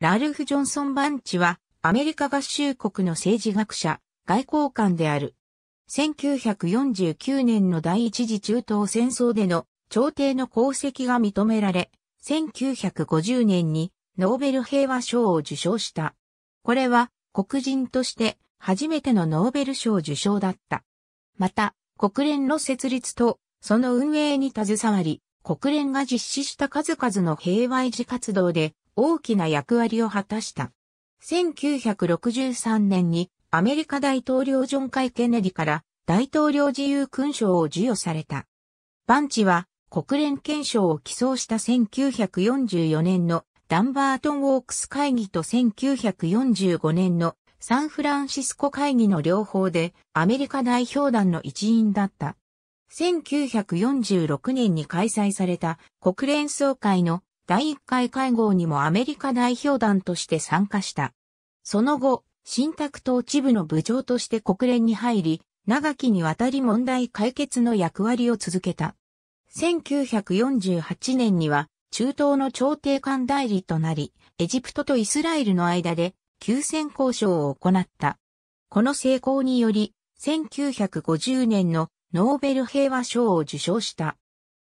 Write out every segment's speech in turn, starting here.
ラルフ・ジョンソン・バンチは、アメリカ合衆国の政治学者、外交官である。1949年の第一次中東戦争での朝廷の功績が認められ、1950年にノーベル平和賞を受賞した。これは黒人として初めてのノーベル賞受賞だった。また、国連の設立とその運営に携わり、国連が実施した数々の平和維持活動で大きな役割を果たした。1963年にアメリカ大統領ジョン・カイ・ケネディから大統領自由勲章を授与された。バンチは国連憲章を起草した1944年のダンバートン・ウォークス会議と1945年のサンフランシスコ会議の両方でアメリカ代表団の一員だった。1946年に開催された国連総会の第1回会合にもアメリカ代表団として参加した。その後、新宅統治部の部長として国連に入り、長きにわたり問題解決の役割を続けた。1948年には、中東の朝廷官代理となり、エジプトとイスラエルの間で休戦交渉を行った。この成功により、1950年のノーベル平和賞を受賞した。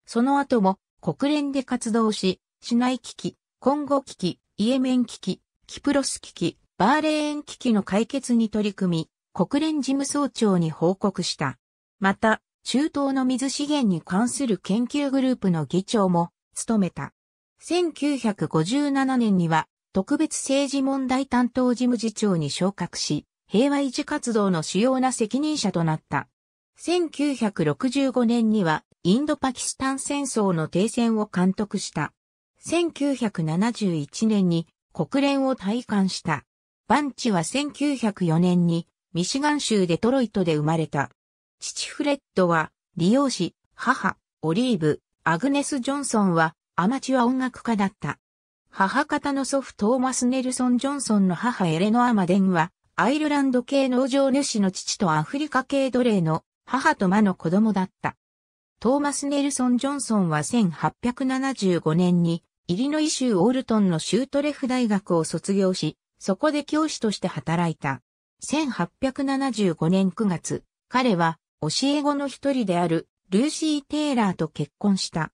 その後も国連で活動し、市内危機、今後危機、イエメン危機、キプロス危機、バーレーン危機の解決に取り組み、国連事務総長に報告した。また、中東の水資源に関する研究グループの議長も務めた。1957年には特別政治問題担当事務次長に昇格し、平和維持活動の主要な責任者となった。1965年にはインドパキスタン戦争の停戦を監督した。1971年に国連を退官した。バンチは1904年にミシガン州デトロイトで生まれた。父フレッドは利用師、母、オリーブ、アグネス・ジョンソンはアマチュア音楽家だった。母方の祖父トーマス・ネルソン・ジョンソンの母エレノア・マデンはアイルランド系農場主の父とアフリカ系奴隷の母と魔の子供だった。トーマス・ネルソン・ジョンソンは1875年にイリノイ州オールトンのシュートレフ大学を卒業し、そこで教師として働いた。1875年9月、彼は教え子の一人であるルーシー・テイラーと結婚した。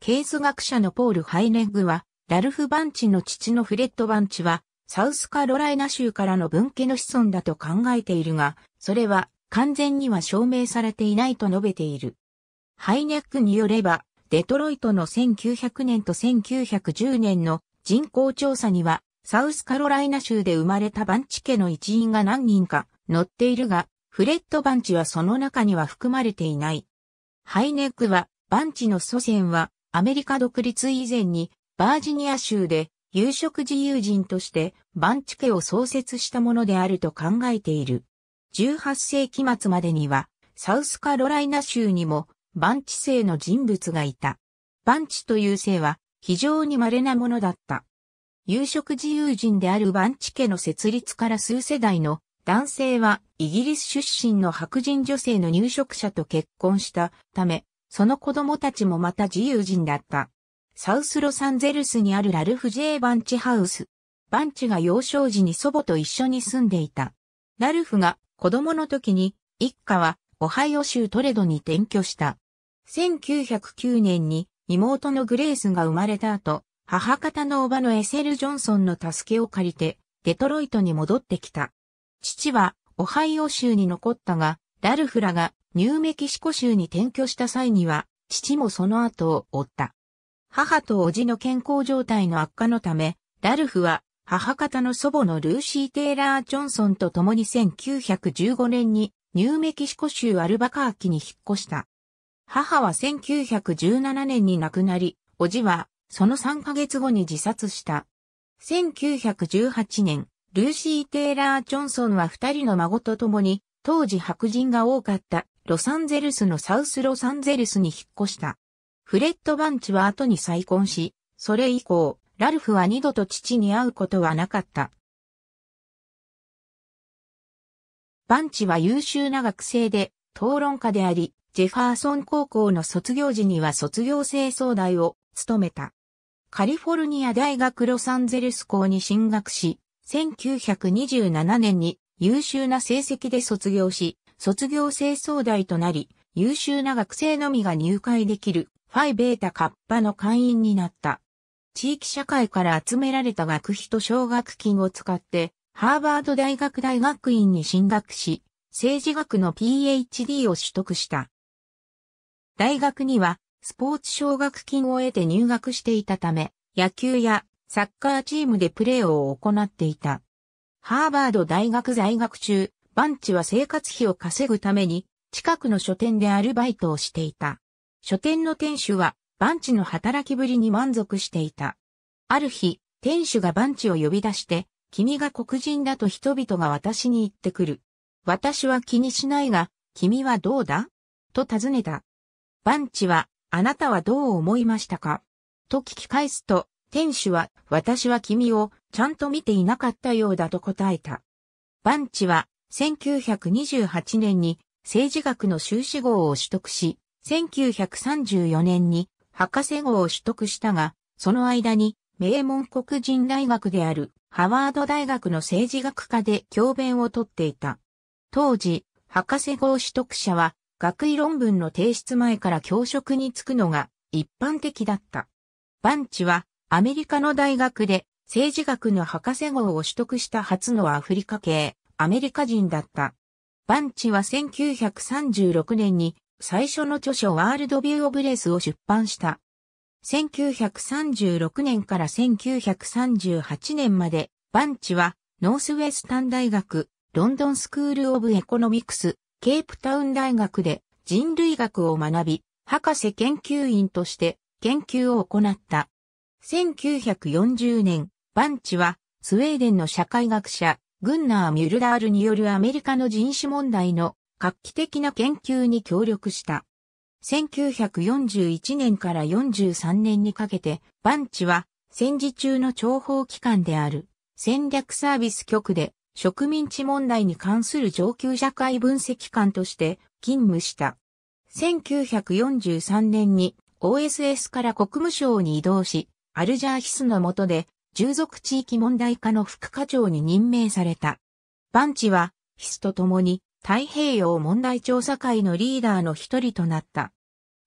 ケース学者のポール・ハイネッグは、ラルフ・バンチの父のフレッド・バンチは、サウスカロライナ州からの分家の子孫だと考えているが、それは完全には証明されていないと述べている。ハイネックによれば、デトロイトの1900年と1910年の人口調査には、サウスカロライナ州で生まれたバンチ家の一員が何人か載っているが、フレッド・バンチはその中には含まれていない。ハイネックは、バンチの祖先は、アメリカ独立以前に、バージニア州で、有色自由人として、バンチ家を創設したものであると考えている。18世紀末までには、サウスカロライナ州にも、バンチ姓の人物がいた。バンチという姓は非常に稀なものだった。有色自由人であるバンチ家の設立から数世代の男性はイギリス出身の白人女性の入植者と結婚したため、その子供たちもまた自由人だった。サウスロサンゼルスにあるラルフ・ジェバンチハウス。バンチが幼少時に祖母と一緒に住んでいた。ラルフが子供の時に一家はオハイオ州トレドに転居した。1909年に妹のグレースが生まれた後、母方の叔母のエセル・ジョンソンの助けを借りて、デトロイトに戻ってきた。父は、オハイオ州に残ったが、ラルフらがニューメキシコ州に転居した際には、父もその後を追った。母と叔父の健康状態の悪化のため、ラルフは母方の祖母のルーシー・テイラー・ジョンソンと共に1915年にニューメキシコ州アルバカーキに引っ越した。母は1917年に亡くなり、おじはその3ヶ月後に自殺した。1918年、ルーシー・テイラー・ジョンソンは二人の孫と共に、当時白人が多かったロサンゼルスのサウスロサンゼルスに引っ越した。フレッド・バンチは後に再婚し、それ以降、ラルフは二度と父に会うことはなかった。バンチは優秀な学生で、討論家であり、ジェファーソン高校の卒業時には卒業生総代を務めた。カリフォルニア大学ロサンゼルス校に進学し、1927年に優秀な成績で卒業し、卒業生総代となり、優秀な学生のみが入会できるファイベータカッパの会員になった。地域社会から集められた学費と奨学金を使って、ハーバード大学大学院に進学し、政治学の PhD を取得した。大学にはスポーツ奨学金を得て入学していたため、野球やサッカーチームでプレーを行っていた。ハーバード大学在学中、バンチは生活費を稼ぐために、近くの書店でアルバイトをしていた。書店の店主は、バンチの働きぶりに満足していた。ある日、店主がバンチを呼び出して、君が黒人だと人々が私に言ってくる。私は気にしないが、君はどうだと尋ねた。バンチは、あなたはどう思いましたかと聞き返すと、店主は、私は君をちゃんと見ていなかったようだと答えた。バンチは、1928年に政治学の修士号を取得し、1934年に博士号を取得したが、その間に名門黒人大学であるハワード大学の政治学科で教鞭をとっていた。当時、博士号取得者は学位論文の提出前から教職に就くのが一般的だった。バンチはアメリカの大学で政治学の博士号を取得した初のアフリカ系アメリカ人だった。バンチは1936年に最初の著書ワールドビューオブレスを出版した。1936年から1938年までバンチはノースウェスタン大学ロンドンスクールオブエコノミクスケープタウン大学で人類学を学び、博士研究員として研究を行った。1940年、バンチはスウェーデンの社会学者、グンナー・ミュルダールによるアメリカの人種問題の画期的な研究に協力した。1941年から43年にかけて、バンチは戦時中の諜報機関である戦略サービス局で植民地問題に関する上級社会分析官として勤務した。1943年に OSS から国務省に移動し、アルジャーヒスの下で従属地域問題課の副課長に任命された。バンチはヒスと共に太平洋問題調査会のリーダーの一人となった。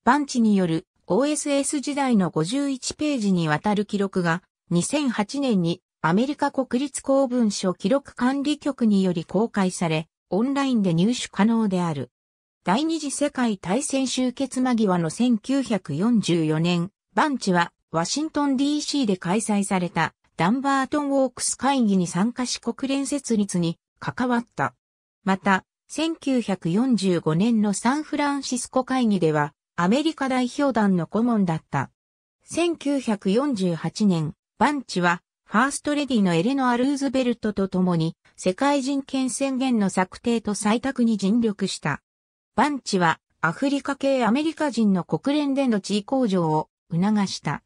バンチによる OSS 時代の51ページにわたる記録が2008年にアメリカ国立公文書記録管理局により公開され、オンラインで入手可能である。第二次世界大戦終結間際の1944年、バンチはワシントン DC で開催されたダンバートンウォークス会議に参加し国連設立に関わった。また、1945年のサンフランシスコ会議ではアメリカ代表団の顧問だった。1948年、バンチはファーストレディのエレノア・ルーズベルトと共に、世界人権宣言の策定と採択に尽力した。バンチは、アフリカ系アメリカ人の国連での地位向上を促した。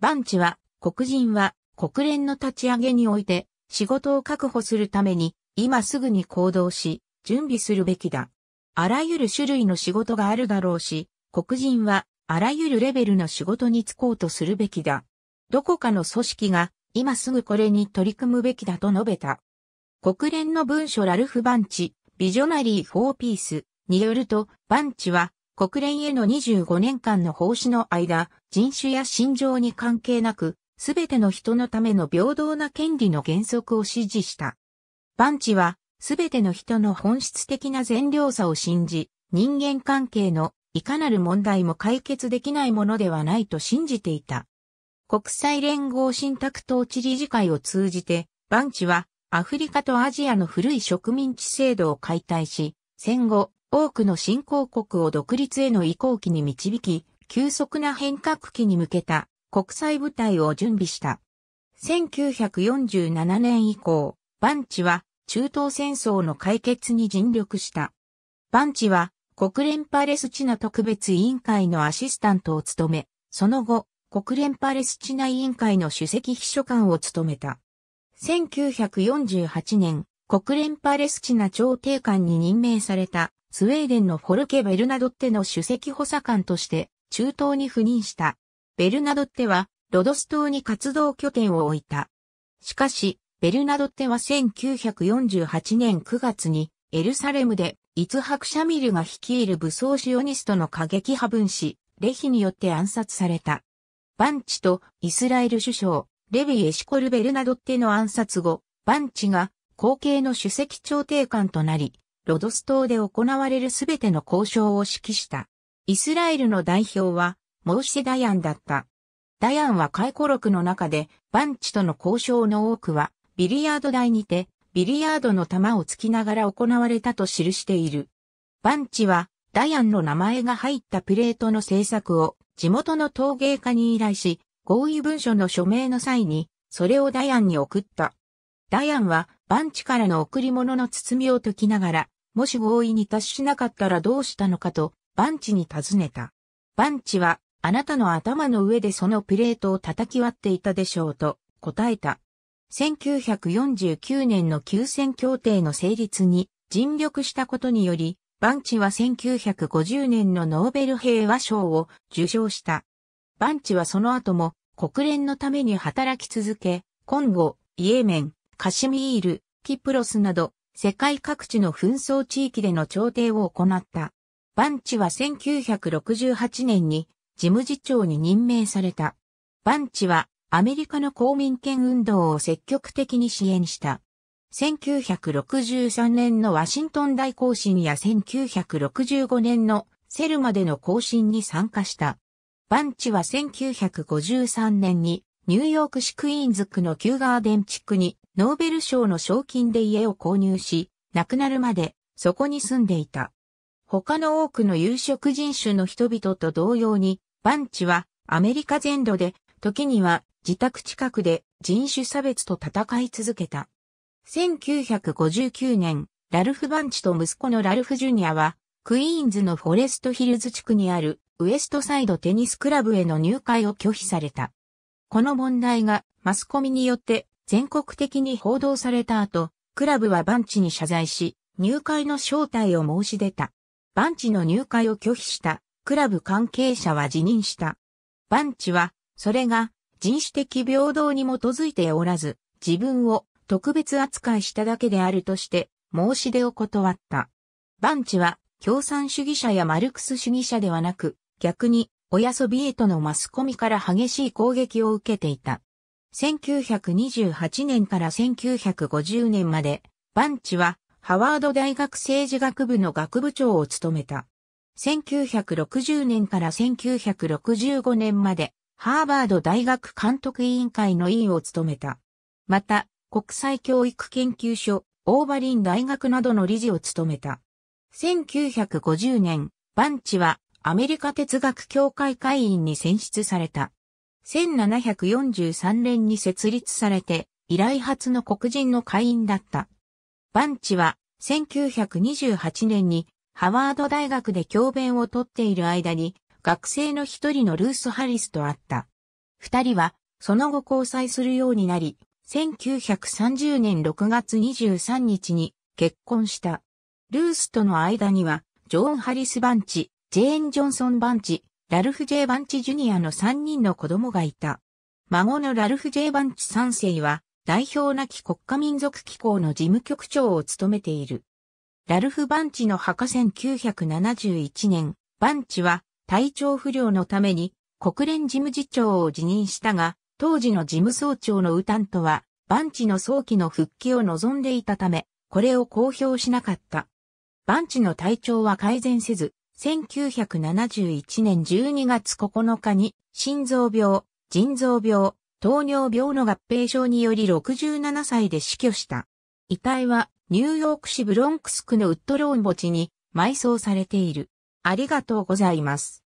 バンチは、黒人は国連の立ち上げにおいて仕事を確保するために今すぐに行動し準備するべきだ。あらゆる種類の仕事があるだろうし、黒人はあらゆるレベルの仕事に就こうとするべきだ。どこかの組織が今すぐこれに取り組むべきだと述べた。国連の文書ラルフ・バンチ、ビジョナリー・フォーピースによると、バンチは国連への25年間の奉仕の間、人種や心情に関係なく、すべての人のための平等な権利の原則を支持した。バンチは、すべての人の本質的な善良さを信じ、人間関係のいかなる問題も解決できないものではないと信じていた。国際連合信託統治理事会を通じて、バンチはアフリカとアジアの古い植民地制度を解体し、戦後、多くの新興国を独立への移行期に導き、急速な変革期に向けた国際部隊を準備した。1947年以降、バンチは中東戦争の解決に尽力した。バンチは国連パレスチナ特別委員会のアシスタントを務め、その後、国連パレスチナ委員会の首席秘書官を務めた。1948年、国連パレスチナ調停官に任命されたスウェーデンのフォルケ・ベルナドッテの首席補佐官として中東に赴任した。ベルナドッテはロドス島に活動拠点を置いた。しかし、ベルナドッテは1948年9月にエルサレムでイツハク・シャミルが率いる武装シオニストの過激派分子、レヒによって暗殺された。バンチとイスラエル首相、レビ・エシコル・ベルナドッテの暗殺後、バンチが後継の首席調停官となり、ロドス島で行われるすべての交渉を指揮した。イスラエルの代表は、モーシセ・ダヤンだった。ダヤンは回顧録の中で、バンチとの交渉の多くは、ビリヤード台にて、ビリヤードの弾を突きながら行われたと記している。バンチは、ダヤンの名前が入ったプレートの制作を地元の陶芸家に依頼し、合意文書の署名の際に、それをダヤンに送った。ダヤンは、バンチからの贈り物の包みを解きながら、もし合意に達しなかったらどうしたのかと、バンチに尋ねた。バンチは、あなたの頭の上でそのプレートを叩き割っていたでしょうと答えた。1949年の休戦協定の成立に尽力したことにより、バンチは1950年のノーベル平和賞を受賞した。バンチはその後も国連のために働き続け、コンゴ、イエメン、カシミール、キプロスなど世界各地の紛争地域での調停を行った。バンチは1968年に事務次長に任命された。バンチはアメリカの公民権運動を積極的に支援した。1963年のワシントン大行進や1965年のセルまでの行進に参加した。バンチは1953年にニューヨーク市クイーンズ区のキューガーデン地区にノーベル賞の賞金で家を購入し、亡くなるまでそこに住んでいた。他の多くの有色人種の人々と同様に、バンチはアメリカ全土で、時には自宅近くで人種差別と戦い続けた。1959年、ラルフ・バンチと息子のラルフ・ジュニアは、クイーンズのフォレストヒルズ地区にあるウエストサイドテニスクラブへの入会を拒否された。この問題がマスコミによって全国的に報道された後、クラブはバンチに謝罪し、入会の招待を申し出た。バンチの入会を拒否したクラブ関係者は辞任した。バンチは、それが人種的平等に基づいておらず、自分を特別扱いしただけであるとして申し出を断った。バンチは共産主義者やマルクス主義者ではなく、逆に親ソビエトのマスコミから激しい攻撃を受けていた。1928年から1950年まで、バンチはハワード大学政治学部の学部長を務めた。1960年から1965年まで、ハーバード大学監督委員会の委員を務めた。また、国際教育研究所、オーバリン大学などの理事を務めた。1950年、バンチはアメリカ哲学協会会員に選出された。1743年に設立されて、以来初の黒人の会員だった。バンチは1928年にハワード大学で教鞭を取っている間に学生の一人のルース・ハリスと会った。二人はその後交際するようになり、1930年6月23日に結婚した。ルースとの間には、ジョーン・ハリス・バンチ、ジェーン・ジョンソン・バンチ、ラルフ・ジェイ・バンチ・ジュニアの3人の子供がいた。孫のラルフ・ジェイ・バンチ3世は、代表なき国家民族機構の事務局長を務めている。ラルフ・バンチの墓1971年、バンチは体調不良のために国連事務次長を辞任したが、当時の事務総長のウタントは、バンチの早期の復帰を望んでいたため、これを公表しなかった。バンチの体調は改善せず、1971年12月9日に、心臓病、腎臓病、糖尿病の合併症により67歳で死去した。遺体は、ニューヨーク市ブロンクス区のウッドローン墓地に埋葬されている。ありがとうございます。